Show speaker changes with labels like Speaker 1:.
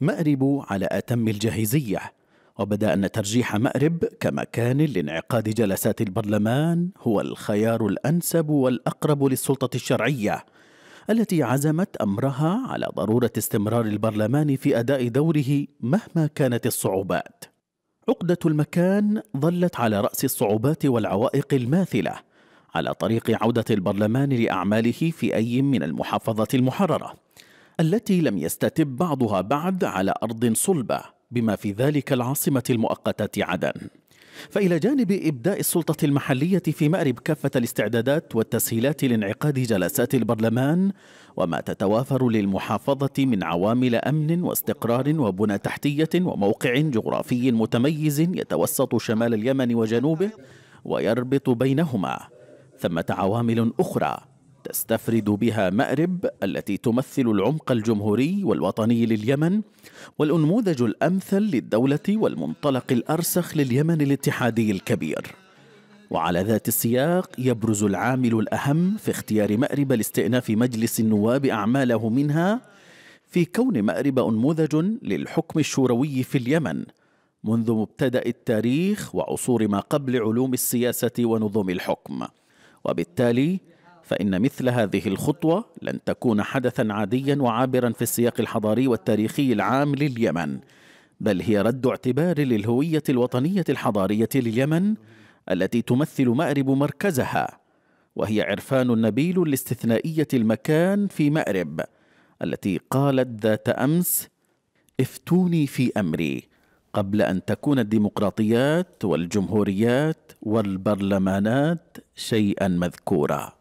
Speaker 1: مأرب على أتم الجاهزية وبدا أن ترجيح مأرب كمكان لانعقاد جلسات البرلمان هو الخيار الأنسب والأقرب للسلطة الشرعية التي عزمت أمرها على ضرورة استمرار البرلمان في أداء دوره مهما كانت الصعوبات عقدة المكان ظلت على رأس الصعوبات والعوائق الماثلة على طريق عودة البرلمان لأعماله في أي من المحافظة المحررة التي لم يستتب بعضها بعد على أرض صلبة بما في ذلك العاصمة المؤقتة عدن فإلى جانب إبداء السلطة المحلية في مأرب كافة الاستعدادات والتسهيلات لانعقاد جلسات البرلمان وما تتوافر للمحافظة من عوامل أمن واستقرار وبنى تحتية وموقع جغرافي متميز يتوسط شمال اليمن وجنوبه ويربط بينهما ثمة عوامل أخرى تستفرد بها مأرب التي تمثل العمق الجمهوري والوطني لليمن والأنموذج الأمثل للدولة والمنطلق الأرسخ لليمن الاتحادي الكبير وعلى ذات السياق يبرز العامل الأهم في اختيار مأرب لاستئناف مجلس النواب أعماله منها في كون مأرب أنموذج للحكم الشوروي في اليمن منذ مبتدأ التاريخ وعصور ما قبل علوم السياسة ونظم الحكم وبالتالي فإن مثل هذه الخطوة لن تكون حدثا عاديا وعابرا في السياق الحضاري والتاريخي العام لليمن بل هي رد اعتبار للهوية الوطنية الحضارية لليمن التي تمثل مأرب مركزها وهي عرفان نبيل لاستثنائية المكان في مأرب التي قالت ذات أمس افتوني في أمري قبل أن تكون الديمقراطيات والجمهوريات والبرلمانات شيئا مذكورا